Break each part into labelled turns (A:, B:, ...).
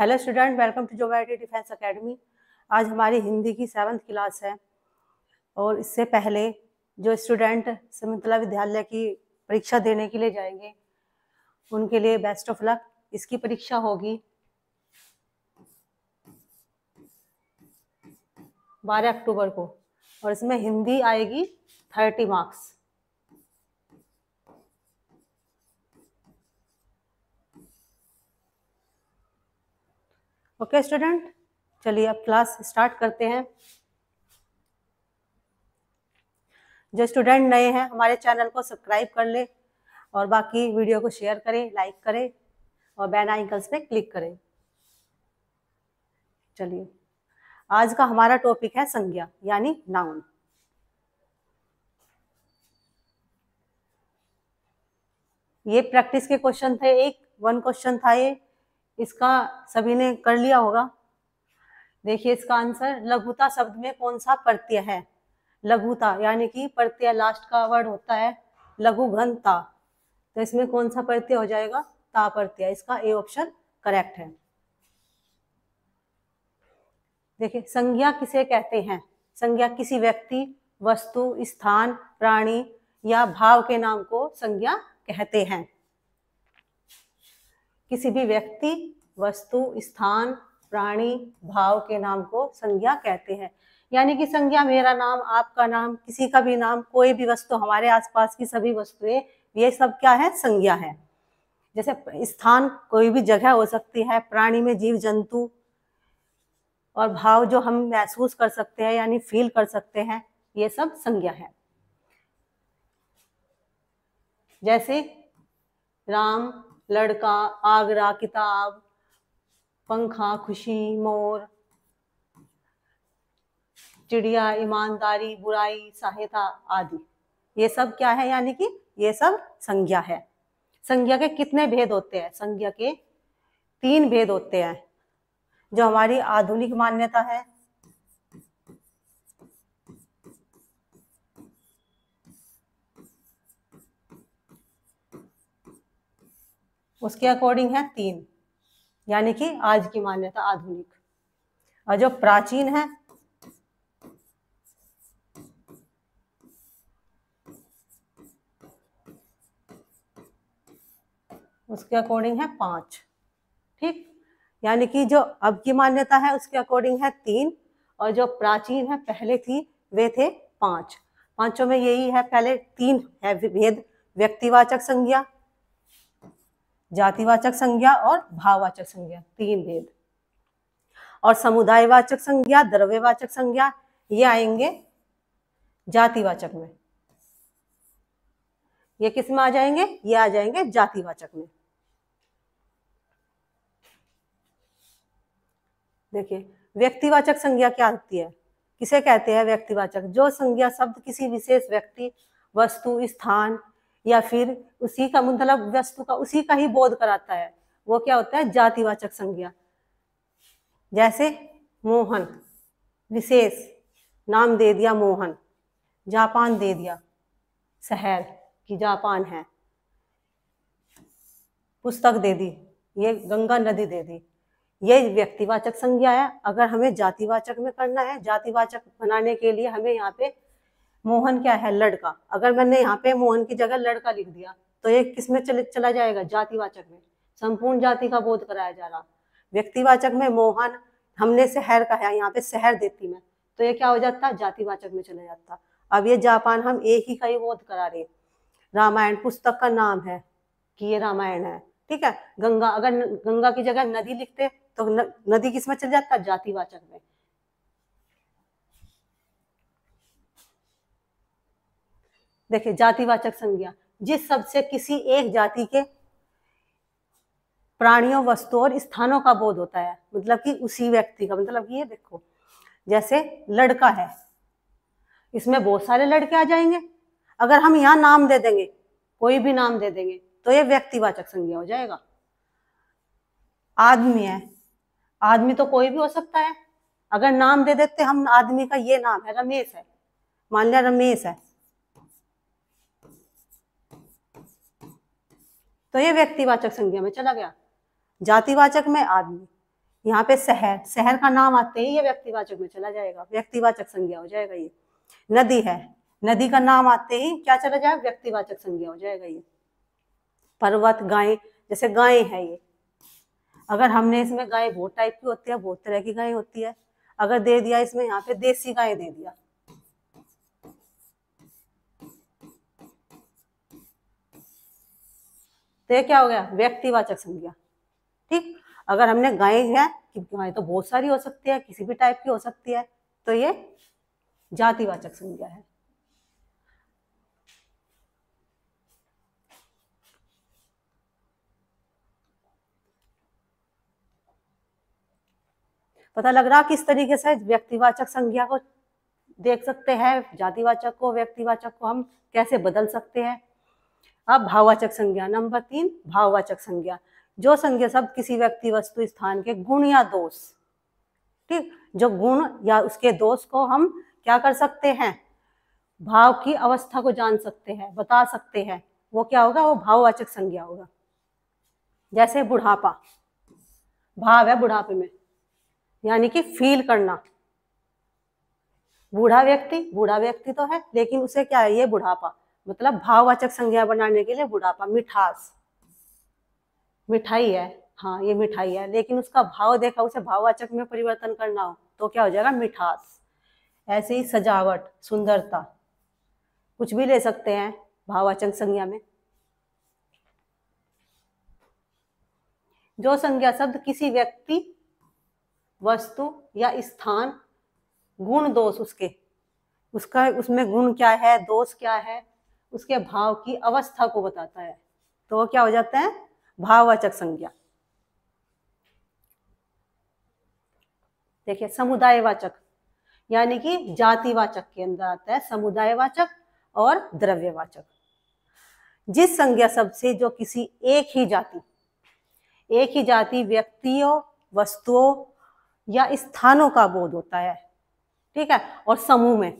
A: hello student welcome to जोबैटी defence academy आज हमारी हिंदी की सेवन्थ क्लास है और इससे पहले जो स्टूडेंट समला विद्यालय की परीक्षा देने के लिए जाएंगे उनके लिए बेस्ट ऑफ लक इसकी परीक्षा होगी 12 अक्टूबर को और इसमें हिंदी आएगी 30 मार्क्स ओके स्टूडेंट चलिए अब क्लास स्टार्ट करते हैं जो स्टूडेंट नए हैं हमारे चैनल को सब्सक्राइब कर ले और बाकी वीडियो को शेयर करें लाइक करें और बैन आइकन्स पे क्लिक करें चलिए आज का हमारा टॉपिक है संज्ञा यानी नाउन ये प्रैक्टिस के क्वेश्चन थे एक वन क्वेश्चन था ये इसका सभी ने कर लिया होगा देखिए इसका आंसर लघुता शब्द में कौन सा प्रत्यय है लघुता यानी कि प्रत्यय लास्ट का वर्ड होता है लघु घनता तो इसमें कौन सा प्रत्यय हो जाएगा ता प्रत्यय इसका ए ऑप्शन करेक्ट है देखिए संज्ञा किसे कहते हैं संज्ञा किसी व्यक्ति वस्तु स्थान प्राणी या भाव के नाम को संज्ञा कहते हैं किसी भी व्यक्ति वस्तु स्थान प्राणी भाव के नाम को संज्ञा कहते हैं यानी कि संज्ञा मेरा नाम आपका नाम किसी का भी नाम कोई भी वस्तु हमारे आसपास की सभी वस्तुएं ये सब क्या है संज्ञा है जैसे स्थान कोई भी जगह हो सकती है प्राणी में जीव जंतु और भाव जो हम महसूस कर सकते हैं यानी फील कर सकते हैं ये सब संज्ञा है जैसे राम लड़का आगरा किताब पंखा खुशी मोर चिड़िया ईमानदारी बुराई सहायता आदि ये सब क्या है यानी कि ये सब संज्ञा है संज्ञा के कितने भेद होते हैं संज्ञा के तीन भेद होते हैं जो हमारी आधुनिक मान्यता है उसके अकॉर्डिंग है तीन यानी कि आज की मान्यता आधुनिक और जो प्राचीन है उसके अकॉर्डिंग है पांच ठीक यानी कि जो अब की मान्यता है उसके अकॉर्डिंग है तीन और जो प्राचीन है पहले थी वे थे पांच पांचों में यही है पहले तीन है वेद व्यक्तिवाचक संज्ञा जातिवाचक संज्ञा और भाववाचक संज्ञा तीन भेद और समुदायवाचक संज्ञा द्रव्यवाचक संज्ञा ये आएंगे जातिवाचक में ये किस में आ जाएंगे ये आ जाएंगे जातिवाचक में देखिए व्यक्तिवाचक संज्ञा क्या होती है किसे कहते हैं व्यक्तिवाचक जो संज्ञा शब्द किसी विशेष व्यक्ति वस्तु स्थान या फिर उसी का मतलब वस्तु का उसी का ही बोध कराता है वो क्या होता है जातिवाचक संज्ञा जैसे मोहन विशेष नाम दे दिया मोहन जापान दे दिया शहर की जापान है पुस्तक दे दी ये गंगा नदी दे दी ये व्यक्तिवाचक संज्ञा है अगर हमें जातिवाचक में करना है जातिवाचक बनाने के लिए हमें यहाँ पे मोहन क्या है लड़का अगर मैंने यहाँ पे मोहन की जगह लड़का लिख दिया तो ये किस में चल, चला जाएगा जातिवाचक में संपूर्ण जाति का बोध कराया जा रहा व्यक्तिवाचक में मोहन हमने शहर कहा है यहाँ पे शहर देती में तो ये क्या हो जाता जातिवाचक में चला जाता अब ये जापान हम एक ही का ही बोध करा रहे रामायण पुस्तक का नाम है कि ये रामायण है ठीक है गंगा अगर गंगा की जगह नदी लिखते तो न, नदी किस में चल जाता जातिवाचक में देखिए जातिवाचक संज्ञा जिस शब्द से किसी एक जाति के प्राणियों वस्तुओं और स्थानों का बोध होता है मतलब कि उसी व्यक्ति का मतलब ये देखो जैसे लड़का है इसमें बहुत सारे लड़के आ जाएंगे अगर हम यहाँ नाम दे देंगे कोई भी नाम दे देंगे तो ये व्यक्तिवाचक संज्ञा हो जाएगा आदमी है आदमी तो कोई भी हो सकता है अगर नाम दे देते हम आदमी का ये नाम है रमेश है मान लिया रमेश है तो ये व्यक्तिवाचक संज्ञा में चला गया जातिवाचक में आदमी यहाँ पे शहर शहर का नाम आते ही ये व्यक्तिवाचक में चला जाएगा व्यक्तिवाचक संज्ञा हो जाएगा ये नदी है नदी का नाम आते ही क्या चला जाएगा व्यक्तिवाचक संज्ञा हो जाएगा ये पर्वत गाय जैसे गाय है ये अगर हमने इसमें गाय बहुत टाइप की होती है बहुत तरह की गाय होती है अगर दे दिया इसमें यहाँ पे देसी गाय दे दिया तो ये क्या हो गया व्यक्तिवाचक संज्ञा ठीक अगर हमने गाय है कि गाय तो बहुत सारी हो सकती है किसी भी टाइप की हो सकती है तो ये जातिवाचक संज्ञा है पता लग रहा किस तरीके से व्यक्तिवाचक संज्ञा को देख सकते हैं जातिवाचक को व्यक्तिवाचक को हम कैसे बदल सकते हैं अब भाववाचक संज्ञा नंबर तीन भाववाचक संज्ञा जो संज्ञा शब्द किसी व्यक्ति वस्तु स्थान के गुण या दोष ठीक जो गुण या उसके दोष को हम क्या कर सकते हैं भाव की अवस्था को जान सकते हैं बता सकते हैं वो क्या होगा वो भाववाचक संज्ञा होगा जैसे बुढ़ापा भाव है बुढ़ापे में यानी कि फील करना बूढ़ा व्यक्ति बूढ़ा व्यक्ति तो है लेकिन उसे क्या है ये बुढ़ापा मतलब भाववाचक संज्ञा बनाने के लिए बुढ़ापा मिठास मिठाई है हाँ ये मिठाई है लेकिन उसका भाव देखा उसे भाववाचक में परिवर्तन करना हो तो क्या हो जाएगा मिठास ऐसे ही सजावट सुंदरता कुछ भी ले सकते हैं भाववाचक संज्ञा में जो संज्ञा शब्द किसी व्यक्ति वस्तु या स्थान गुण दोष उसके उसका उसमें गुण क्या है दोष क्या है उसके भाव की अवस्था को बताता है तो वो क्या हो जाता है भाववाचक संज्ञा देखिए समुदायवाचक यानी कि जातिवाचक के अंदर आता है समुदायवाचक और द्रव्यवाचक जिस संज्ञा शब्द से जो किसी एक ही जाति एक ही जाति व्यक्तियों वस्तुओं या स्थानों का बोध होता है ठीक है और समूह में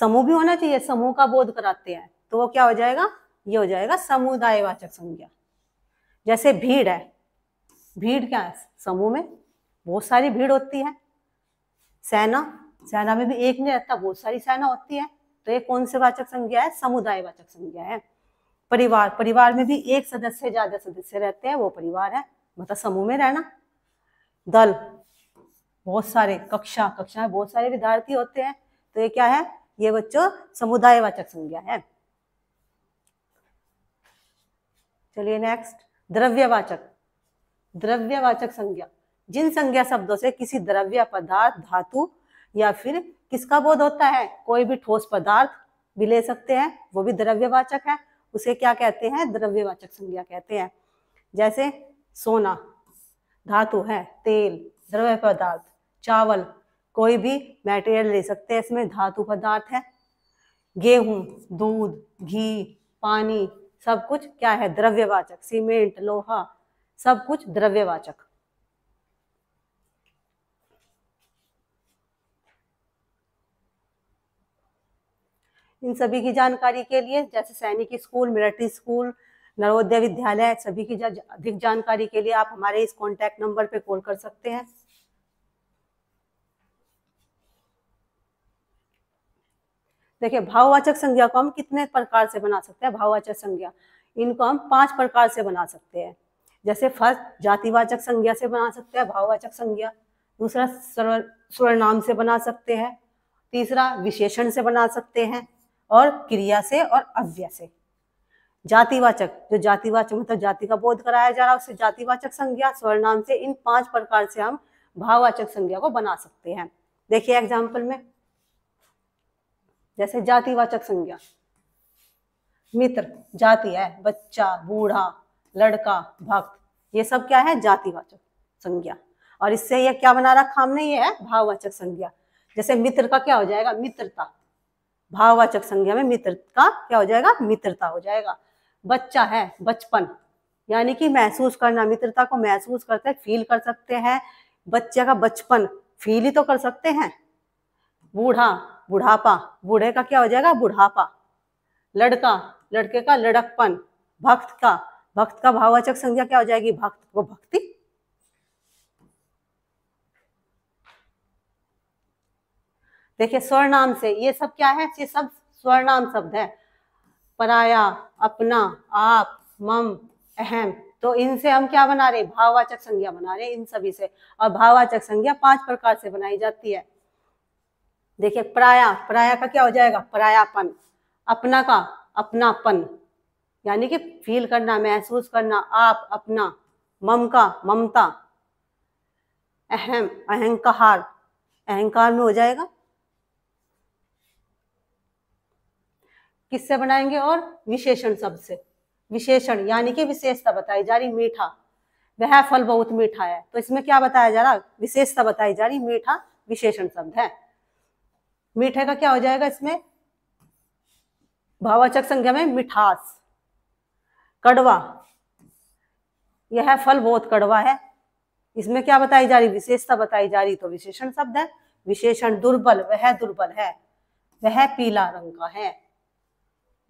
A: समूह भी होना चाहिए समूह का बोध कराते हैं तो वो क्या हो जाएगा ये हो जाएगा समुदायवाचक संज्ञा जैसे भीड़ है भीड़ क्या है समूह में बहुत सारी भीड़ होती है सेना सेना में भी एक नहीं रहता बहुत सारी सेना होती है तो ये कौन से वाचक संज्ञा है समुदाय वाचक संज्ञा है परिवार परिवार में भी एक सदस्य ज्यादा सदस्य रहते हैं वो परिवार है मतलब समूह में रहना दल बहुत सारे कक्षा कक्षा में बहुत सारे विद्यार्थी होते हैं तो ये क्या है ये बच्चों समुदायवाचक संज्ञा है चलिए नेक्स्ट द्रव्यवाचक द्रव्यवाचक संज्ञा जिन संज्ञा शब्दों से किसी द्रव्य पदार्थ धातु या फिर किसका बोध होता है कोई भी ठोस पदार्थ भी ले सकते हैं वो भी द्रव्यवाचक है उसे क्या कहते हैं द्रव्यवाचक संज्ञा कहते हैं जैसे सोना धातु है तेल द्रव्य पदार्थ चावल कोई भी मटेरियल ले सकते हैं इसमें धातु पदार्थ है गेहूं दूध घी पानी सब कुछ क्या है द्रव्यवाचक सीमेंट लोहा सब कुछ द्रव्यवाचक इन सभी की जानकारी के लिए जैसे सैनिक स्कूल मिलिट्री स्कूल नवोदय विद्यालय सभी की अधिक जानकारी के लिए आप हमारे इस कॉन्टैक्ट नंबर पर कॉल कर सकते हैं देखिए भाववाचक संज्ञा को हम कितने प्रकार से बना सकते हैं भाववाचक संज्ञा इनको हम पांच प्रकार से बना सकते हैं जैसे फर्स्ट जातिवाचक संज्ञा से बना सकते हैं भाववाचक संज्ञा दूसरा सर्वनाम से बना सकते हैं तीसरा विशेषण से बना सकते हैं और क्रिया से और अव्यय से जातिवाचक जो जातिवाचक मतलब जाति का बोध कराया जा रहा है उससे जातिवाचक संज्ञा स्वर्णाम से इन पांच प्रकार से हम भाववाचक संज्ञा को बना सकते हैं देखिए एग्जाम्पल में जैसे जातिवाचक संज्ञा मित्र जाति है बच्चा बूढ़ा लड़का भक्त ये सब क्या है जातिवाचक संज्ञा और इससे ये क्या बना रखा हमने ये है भाववाचक संज्ञा जैसे मित्र का क्या हो जाएगा मित्रता भाववाचक संज्ञा में मित्र का क्या हो जाएगा मित्रता हो जाएगा बच्चा है बचपन यानी कि महसूस करना मित्रता को महसूस करते हैं फील कर सकते हैं बच्चे का बचपन फील ही तो कर सकते हैं बूढ़ा बुढ़ापा बूढ़े का क्या हो जाएगा बुढ़ापा लड़का लड़के का लड़कपन भक्त का भक्त का भाववाचक संज्ञा क्या हो जाएगी भक्त वो भक्ति देखिए स्वर्णाम से ये सब क्या है ये सब स्वर्णाम शब्द है पराया अपना आप मम अहम तो इनसे हम क्या बना रहे भाववाचक संज्ञा बना रहे हैं इन सभी से और भाववाचक संज्ञा पांच प्रकार से बनाई जाती है देखिए पराया पराया का क्या हो जाएगा परायापन अपना का अपनापन यानी कि फील करना महसूस करना आप अपना मम का ममता अहम अहंकार अहंकार में हो जाएगा किससे बनाएंगे और विशेषण शब्द से विशेषण यानी कि विशेषता बताई जा रही मीठा वह फल बहुत मीठा है तो इसमें क्या बताया जा रहा विशेषता बताई जा रही मीठा विशेषण शब्द है मीठे का क्या हो जाएगा इसमें भावाचक संज्ञा में मिठास कड़वा यह फल बहुत कड़वा है इसमें क्या बताई जा रही विशेषता बताई जा रही तो विशेषण शब्द है विशेषण दुर्बल वह दुर्बल है वह पीला रंग का है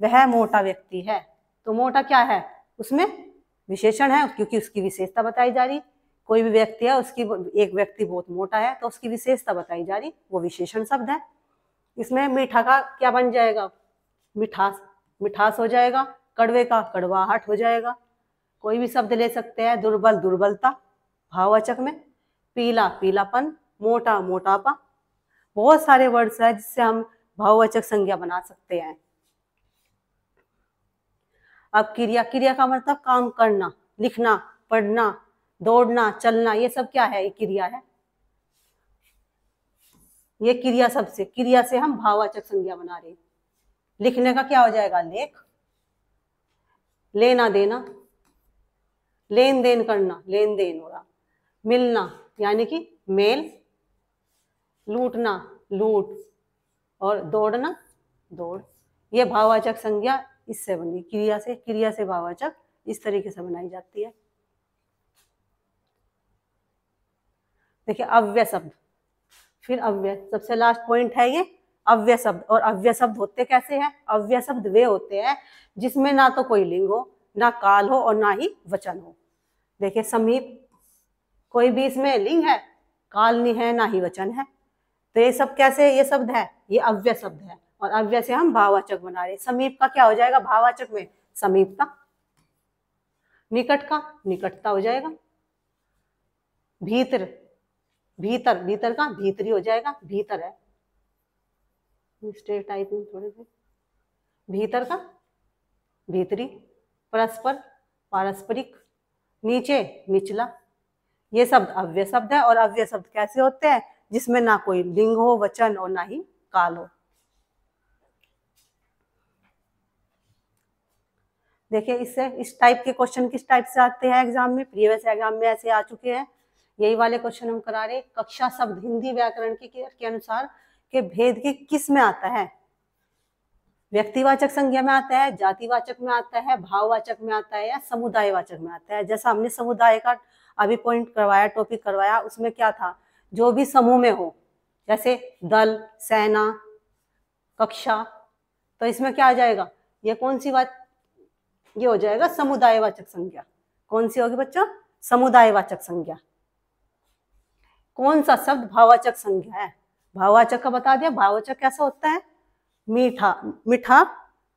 A: वह मोटा व्यक्ति है तो मोटा क्या है उसमें विशेषण है क्योंकि उसकी विशेषता बताई जा रही कोई भी व्यक्ति है उसकी एक व्यक्ति बहुत मोटा है तो उसकी विशेषता बताई जा रही वो विशेषण शब्द है इसमें मीठा का क्या बन जाएगा मिठास मिठास हो जाएगा कड़वे का कड़वाहट हो जाएगा कोई भी शब्द ले सकते हैं दुर्बल दुर्बलता भाववाचक में पीला पीलापन मोटा मोटापा बहुत सारे वर्ड्स है जिससे हम भाववाचक संज्ञा बना सकते हैं अब क्रिया क्रिया का मतलब काम करना लिखना पढ़ना दौड़ना चलना ये सब क्या है ये क्रिया है ये क्रिया सबसे क्रिया से हम भाववाचक संज्ञा बना रहे लिखने का क्या हो जाएगा लेख लेना देना लेन देन करना लेन देन हो रहा मिलना यानी कि मेल लूटना लूट और दौड़ना दौड़ ये भाववाचक संज्ञा इससे बनी क्रिया से क्रिया से भाववाचक इस तरीके से बनाई जाती है देखिए अव्य शब्द फिर अव्यय सबसे लास्ट पॉइंट है ये अव्यय शब्द और अव्यय शब्द होते कैसे हैं अव्यय शब्द वे होते हैं जिसमें ना तो कोई लिंग हो ना काल हो और ना ही वचन हो देखिए समीप कोई भी इसमें लिंग है काल नहीं है ना ही वचन है तो ये सब कैसे ये शब्द है ये अव्यय शब्द है और अव्यय से हम भावाचक बना रहे समीप का क्या हो जाएगा भावाचक में समीपता निकट का निकटता हो जाएगा भीतर भीतर भीतर का भीतरी हो जाएगा भीतर है टाइप में थोड़े से भीतर का भीतरी परस्पर पारस्परिक नीचे निचला ये शब्द अव्य शब्द है और अव्य शब्द कैसे होते हैं जिसमें ना कोई लिंग हो वचन और ना ही काल हो देखिए इससे इस टाइप के क्वेश्चन किस टाइप से आते हैं एग्जाम में प्रीवियस एग्जाम में ऐसे आ चुके हैं यही वाले क्वेश्चन हम करा रहे कक्षा शब्द हिंदी व्याकरण के, के अनुसार के भेद के किस में आता है व्यक्तिवाचक संज्ञा में आता है जातिवाचक में आता है भाववाचक में आता है या समुदाय वाचक में आता है जैसा हमने समुदाय का अभी पॉइंट करवाया टॉपिक करवाया उसमें क्या था जो भी समूह में हो जैसे दल सेना कक्षा तो इसमें क्या आ जाएगा ये कौन सी बात ये हो जाएगा समुदाय वाचक संज्ञा कौन सी होगी बच्चों वाचक संज्ञा कौन सा शब्द भावाचक संज्ञा है भावाचक का बता दिया भावाचक कैसा होता है मीठा मीठा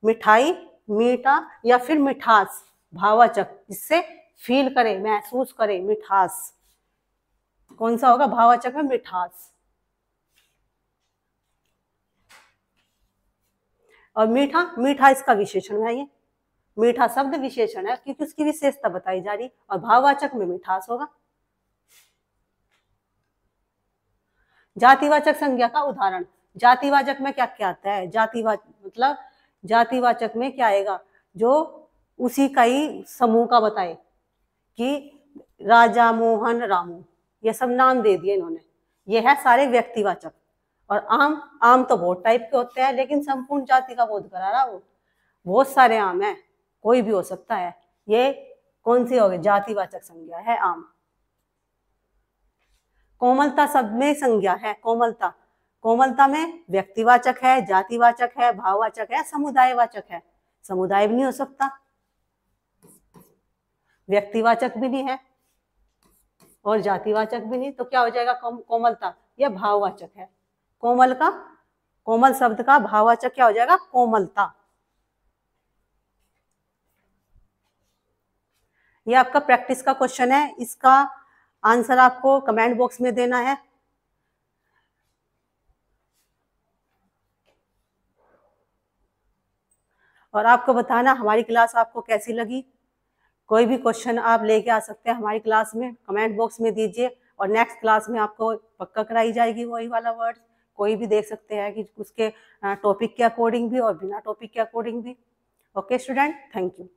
A: मिठाई मीठा या फिर मिठास भावाचक जिससे फील करे महसूस करे मिठास कौन सा होगा भावाचक में मिठास और मीठा मीठा इसका विशेषण है ये मीठा शब्द विशेषण है क्योंकि उसकी विशेषता बताई जा रही और भाववाचक में मिठास होगा जातिवाचक संज्ञा का उदाहरण जातिवाचक में क्या क्या आता है जातिवाच मतलब जातिवाचक में क्या आएगा जो उसी का ही समूह का बताए कि राजा मोहन रामू ये सब नाम दे दिए इन्होंने ये है सारे व्यक्तिवाचक और आम आम तो बहुत टाइप के होते हैं लेकिन संपूर्ण जाति का बोध करा रहा वो बहुत सारे आम है कोई भी हो सकता है ये कौन सी हो गई जातिवाचक संज्ञा है आम कोमलता शब्द में संज्ञा है कोमलता कोमलता में व्यक्तिवाचक है जातिवाचक है भाववाचक है समुदायवाचक है समुदाय भी नहीं हो सकता व्यक्तिवाचक भी नहीं है और जातिवाचक भी नहीं तो क्या हो जाएगा कोमलता यह भाववाचक है कोमल का कोमल शब्द का भाववाचक क्या हो जाएगा कोमलता यह आपका प्रैक्टिस का क्वेश्चन है इसका आंसर आपको कमेंट बॉक्स में देना है और आपको बताना हमारी क्लास आपको कैसी लगी कोई भी क्वेश्चन आप लेके आ सकते हैं हमारी क्लास में कमेंट बॉक्स में दीजिए और नेक्स्ट क्लास में आपको पक्का कराई जाएगी वही वाला वर्ड कोई भी देख सकते हैं कि उसके टॉपिक के अकॉर्डिंग भी और बिना टॉपिक के अकॉर्डिंग भी ओके स्टूडेंट थैंक यू